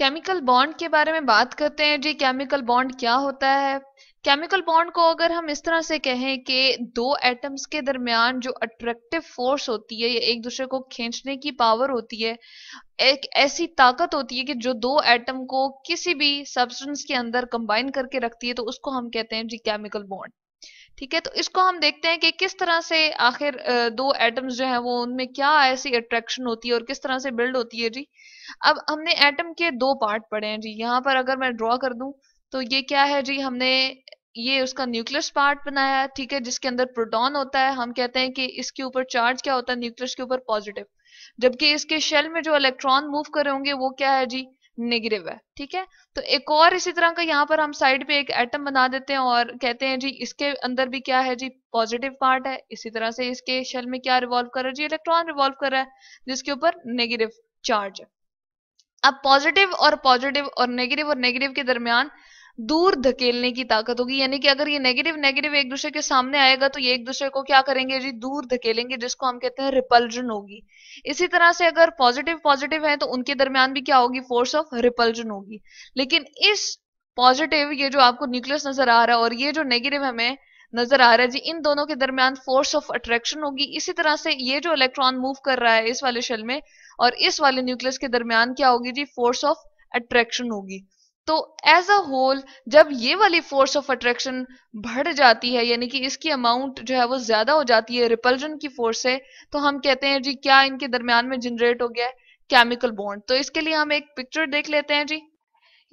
chemical bond के बारे में बात करते हैं जी केमिकल बॉन्ड क्या होता है केमिकल बॉन्ड को अगर हम इस तरह से कहें कि दो एटम्स के दरमियान जो अट्रैक्टिव फोर्स होती है या एक दूसरे को खींचने की पावर होती है एक ऐसी ताकत होती है कि जो दो एटम को किसी भी सब्सटेंस के अंदर कंबाइन करके रखती है तो उसको हम कहते हैं जी केमिकल बॉन्ड ठीक है तो इसको हम देखते हैं कि किस तरह से आखिर दो एटम्स जो है वो उनमें क्या ऐसी अट्रैक्शन होती है और किस तरह से बिल्ड होती है जी अब हमने एटम के दो पार्ट पड़े हैं जी यहाँ पर अगर मैं ड्रॉ कर दूं तो ये क्या है जी हमने ये उसका न्यूक्लियस पार्ट बनाया ठीक है जिसके अंदर प्रोटॉन होता है हम कहते हैं कि इसके ऊपर चार्ज क्या होता है न्यूक्लियस के ऊपर पॉजिटिव जबकि इसके शेल में जो इलेक्ट्रॉन मूव कर रहे होंगे वो क्या है जी नेगेटिव है ठीक है तो एक और इसी तरह का यहाँ पर हम साइड पे एक एटम बना देते हैं और कहते हैं जी इसके अंदर भी क्या है जी पॉजिटिव पार्ट है इसी तरह से इसके शेल में क्या रिवॉल्व कर रहा है जी इलेक्ट्रॉन रिवॉल्व कर रहा है जिसके ऊपर नेगेटिव चार्ज है अब पॉजिटिव और पॉजिटिव और नेगेटिव और नेगेटिव के दरमियान दूर धकेलने की ताकत होगी यानी कि अगर ये नेगेटिव नेगेटिव एक दूसरे के सामने आएगा तो ये एक दूसरे को क्या करेंगे जी दूर धकेलेंगे जिसको हम कहते हैं रिपल्जन होगी इसी तरह से अगर पॉजिटिव पॉजिटिव है तो उनके दरमियान भी क्या होगी फोर्स ऑफ रिपल्जन होगी लेकिन इस पॉजिटिव ये जो आपको न्यूक्लियस नजर आ रहा है और ये जो नेगेटिव हमें नजर आ रहा है जी इन दोनों के दरमियान फोर्स ऑफ अट्रैक्शन होगी इसी तरह से ये जो इलेक्ट्रॉन मूव कर रहा है इस वाले शेल में और इस वाले न्यूक्लियस के दरमियान क्या होगी जी फोर्स ऑफ अट्रैक्शन होगी तो एज अ होल जब ये वाली फोर्स ऑफ अट्रैक्शन बढ़ जाती है यानी कि इसकी अमाउंट जो है वो ज्यादा हो जाती है रिपल्जन की फोर्स से तो हम कहते हैं जी क्या इनके दरम्यान में जनरेट हो गया है केमिकल बॉन्ड तो इसके लिए हम एक पिक्चर देख लेते हैं जी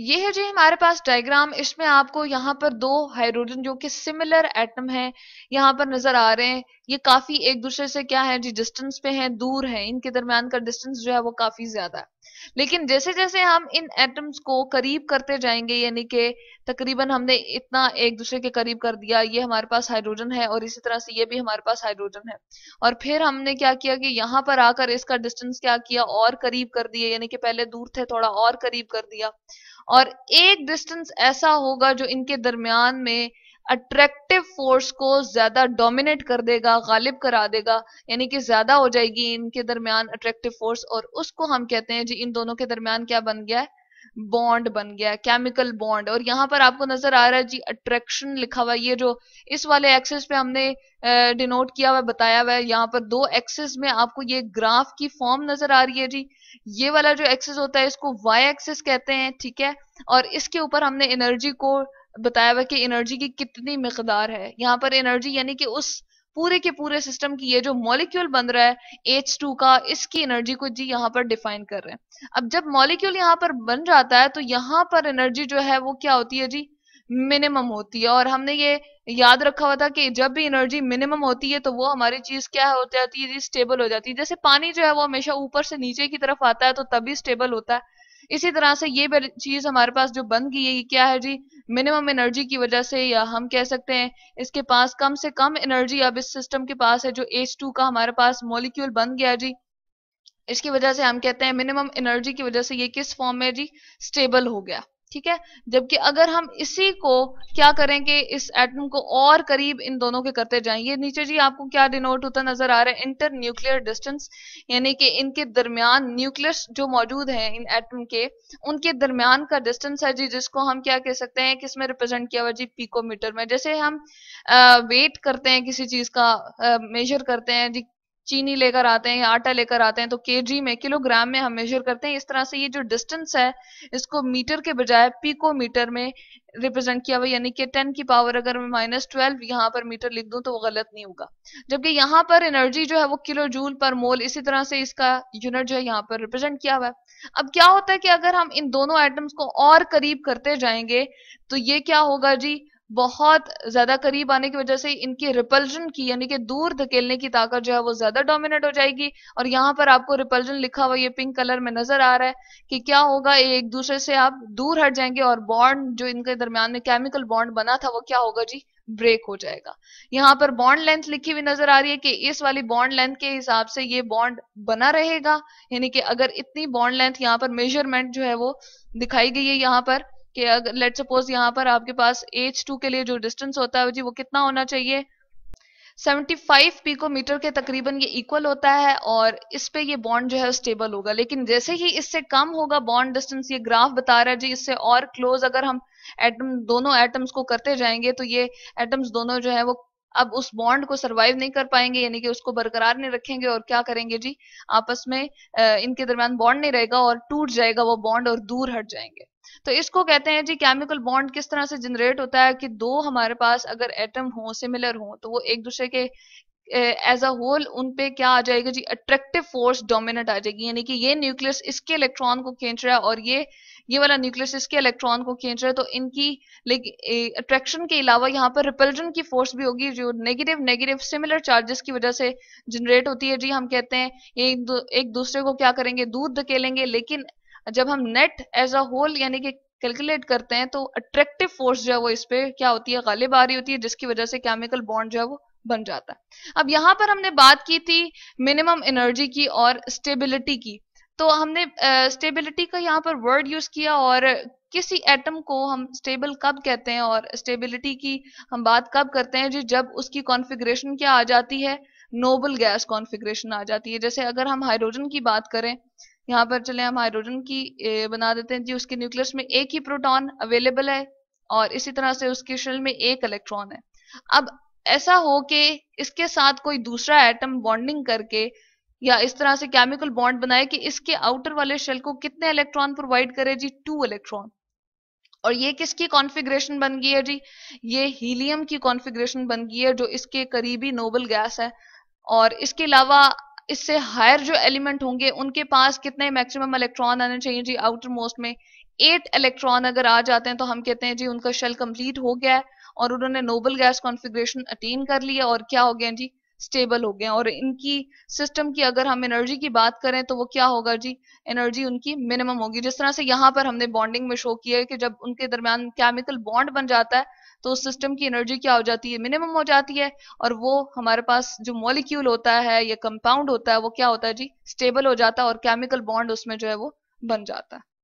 ये है जी हमारे पास डायग्राम इसमें आपको यहाँ पर दो हाइड्रोजन जो कि सिमिलर एटम हैं यहाँ पर नजर आ रहे हैं ये काफी एक दूसरे से क्या है जी डिस्टेंस पे हैं दूर हैं इनके दरमियान का डिस्टेंस जो है वो काफी ज्यादा है लेकिन जैसे जैसे हम इन एटम्स को करीब करते जाएंगे यानी कि तकरीबन हमने इतना एक दूसरे के करीब कर दिया ये हमारे पास हाइड्रोजन है और इसी तरह से ये भी हमारे पास हाइड्रोजन है और फिर हमने क्या किया कि यहाँ पर आकर इसका डिस्टेंस क्या किया और करीब कर दिया यानी कि पहले दूर थे थोड़ा और करीब कर दिया और एक डिस्टेंस ऐसा होगा जो इनके दरम्यान में अट्रैक्टिव फोर्स को ज्यादा डोमिनेट कर देगा गालिब करा देगा यानी कि ज्यादा हो जाएगी इनके दरमियान अट्रैक्टिव फोर्स और उसको हम कहते हैं जी इन दोनों के दरमियान क्या बन गया है बॉन्ड बन गया है केमिकल बॉन्ड और यहाँ पर आपको नजर आ रहा है जी अट्रैक्शन लिखा हुआ ये जो इस वाले एक्सेस पे हमने डिनोट किया हुआ बताया हुआ है यहाँ पर दो एक्सेस में आपको ये ग्राफ की फॉर्म नजर आ रही है जी ये वाला जो एक्सेस होता है इसको वाई एक्सेस कहते हैं ठीक है और इसके ऊपर हमने एनर्जी को बताया हुआ कि एनर्जी की कितनी मकदार है यहाँ पर एनर्जी यानी कि उस पूरे के पूरे सिस्टम की ये जो मॉलिक्यूल बन रहा है एच टू का इसकी एनर्जी को जी यहाँ पर डिफाइन कर रहे हैं अब जब मॉलिक्यूल यहाँ पर बन जाता है तो यहाँ पर एनर्जी जो है वो क्या होती है जी मिनिमम होती है और हमने ये याद रखा हुआ था कि जब भी एनर्जी मिनिमम होती है तो वो हमारी चीज क्या हो जाती है जी स्टेबल हो जाती है जैसे पानी जो है वो हमेशा ऊपर से नीचे की तरफ आता है तो तभी स्टेबल होता है इसी तरह से ये चीज हमारे पास जो बन गई है ये क्या है जी मिनिमम एनर्जी की वजह से या हम कह सकते हैं इसके पास कम से कम एनर्जी अब इस सिस्टम के पास है जो एच टू का हमारे पास मोलिक्यूल बन गया जी इसकी वजह से हम कहते हैं मिनिमम एनर्जी की वजह से ये किस फॉर्म में जी स्टेबल हो गया ठीक है जबकि अगर हम इसी को क्या करें कि इस एटम को और करीब इन दोनों के करते जाएं ये नीचे जी आपको क्या डिनोट होता नजर आ रहा है इंटर न्यूक्लियर डिस्टेंस यानी कि इनके दरमियान न्यूक्लियस जो मौजूद हैं इन एटम के उनके दरमियान का डिस्टेंस है जी जिसको हम क्या कह सकते हैं किसमें रिप्रेजेंट किया हुआ जी पीकोमीटर में जैसे हम वेट करते हैं किसी चीज का मेजर करते हैं जी चीनी लेकर आते हैं आटा लेकर आते हैं तो केजी में किलोग्राम में हम मेजर करते हैं इस तरह से ये जो डिस्टेंस है इसको मीटर के बजाय पीकोमीटर में रिप्रेजेंट किया हुआ यानी कि टेन की पावर अगर मैं माइनस ट्वेल्व यहाँ पर मीटर लिख दूं तो वो गलत नहीं होगा जबकि यहाँ पर एनर्जी जो है वो किलो जूल पर मोल इसी तरह से इसका यूनिट जो है यहाँ पर रिप्रेजेंट किया हुआ है अब क्या होता है कि अगर हम इन दोनों आइटम्स को और करीब करते जाएंगे तो ये क्या होगा जी बहुत ज्यादा करीब आने की वजह से इनकी रिपल्जन की यानी कि दूर धकेलने की ताकत जो है वो ज्यादा डोमिनेट हो जाएगी और यहाँ पर आपको रिपल्जन लिखा हुआ ये पिंक कलर में नजर आ रहा है कि क्या होगा एक दूसरे से आप दूर हट जाएंगे और बॉन्ड जो इनके दरम्यान में केमिकल बॉन्ड बना था वो क्या होगा जी ब्रेक हो जाएगा यहाँ पर बॉन्ड लेंथ लिखी हुई नजर आ रही है कि इस वाली बॉन्ड लेंथ के हिसाब से ये बॉन्ड बना रहेगा यानी कि अगर इतनी बॉन्ड लेंथ यहाँ पर मेजरमेंट जो है वो दिखाई गई है यहाँ पर कि अगर लेट सपोज यहाँ पर आपके पास एच टू के लिए जो डिस्टेंस होता है जी वो कितना होना चाहिए 75 पिकोमीटर के तकरीबन ये इक्वल होता है और इस पे ये बॉन्ड जो है स्टेबल होगा लेकिन जैसे ही इससे कम होगा बॉन्ड डिस्टेंस ये ग्राफ बता रहा है जी इससे और क्लोज अगर हम एटम दोनों एटम्स को करते जाएंगे तो ये एटम्स दोनों जो है वो अब उस बॉन्ड को सरवाइव नहीं कर पाएंगे यानी कि उसको बरकरार नहीं रखेंगे और क्या करेंगे जी आपस में इनके दरमियान बॉन्ड नहीं रहेगा और टूट जाएगा वो बॉन्ड और दूर हट जाएंगे तो इसको कहते हैं जी केमिकल बॉन्ड किस तरह से जनरेट होता है कि दो हमारे पास अगर एटम हो सिमिलर हो तो वो एक दूसरे के एज अ होल उन पे क्या आ जाएगा जी अट्रैक्टिव फोर्स डोमिनेट आ जाएगी यानी कि ये न्यूक्लियस इसके इलेक्ट्रॉन को खींच रहा है और ये ये वाला न्यूक्लियस इसके इलेक्ट्रॉन को खींच रहा है तो इनकी अट्रैक्शन के अलावा यहाँ पर रिपल्जन की फोर्स भी होगी जो नेगेटिव नेगेटिव सिमिलर चार्जेस की वजह से जनरेट होती है जी हम कहते हैं एक, दू, एक दूसरे को क्या करेंगे दूर धकेलेंगे लेकिन जब हम नेट एज अ होल यानी कि कैलकुलेट करते हैं तो अट्रैक्टिव फोर्स जो है वो इस पर क्या होती है गालिब आ रही होती है जिसकी वजह से केमिकल बॉन्ड जो है वो बन जाता है अब यहाँ पर हमने बात की थी मिनिमम एनर्जी की और स्टेबिलिटी की तो हमने स्टेबिलिटी uh, का यहाँ पर वर्ड यूज किया और किसी एटम को हम स्टेबल कब कहते हैं और स्टेबिलिटी की हम बात कब करते हैं जी जब उसकी कॉन्फ़िगरेशन क्या आ जाती है नोबल गैस कॉन्फ़िगरेशन आ जाती है जैसे अगर हम हाइड्रोजन की बात करें यहाँ पर चले हम हाइड्रोजन की बना देते हैं जी उसके न्यूक्लियस में एक ही प्रोटॉन अवेलेबल है और इसी तरह से उसके शेल में एक इलेक्ट्रॉन है अब ऐसा हो कि इसके साथ कोई दूसरा एटम बॉन्डिंग करके या इस तरह से केमिकल बॉन्ड बनाए कि इसके आउटर वाले शेल को कितने इलेक्ट्रॉन प्रोवाइड करे जी टू इलेक्ट्रॉन और ये किसकी कॉन्फ़िगरेशन बन गई है जी ये हीलियम की कॉन्फ़िगरेशन बन गई है जो इसके करीबी नोबल गैस है और इसके अलावा इससे हायर जो एलिमेंट होंगे उनके पास कितने मैक्सिमम इलेक्ट्रॉन आने चाहिए जी आउटर मोस्ट में एट इलेक्ट्रॉन अगर आ जाते हैं तो हम कहते हैं जी उनका शेल कंप्लीट हो गया है और उन्होंने नोबल गैस कॉन्फिग्रेशन अटेन कर लिया और क्या हो गया जी स्टेबल हो गए और इनकी सिस्टम की अगर हम एनर्जी की बात करें तो वो क्या होगा जी एनर्जी उनकी मिनिमम होगी जिस तरह से यहाँ पर हमने बॉन्डिंग में शो किया है कि जब उनके दरमियान केमिकल बॉन्ड बन जाता है तो उस सिस्टम की एनर्जी क्या हो जाती है मिनिमम हो जाती है और वो हमारे पास जो मॉलिक्यूल होता है या कंपाउंड होता है वो क्या होता है जी स्टेबल हो जाता है और केमिकल बॉन्ड उसमें जो है वो बन जाता है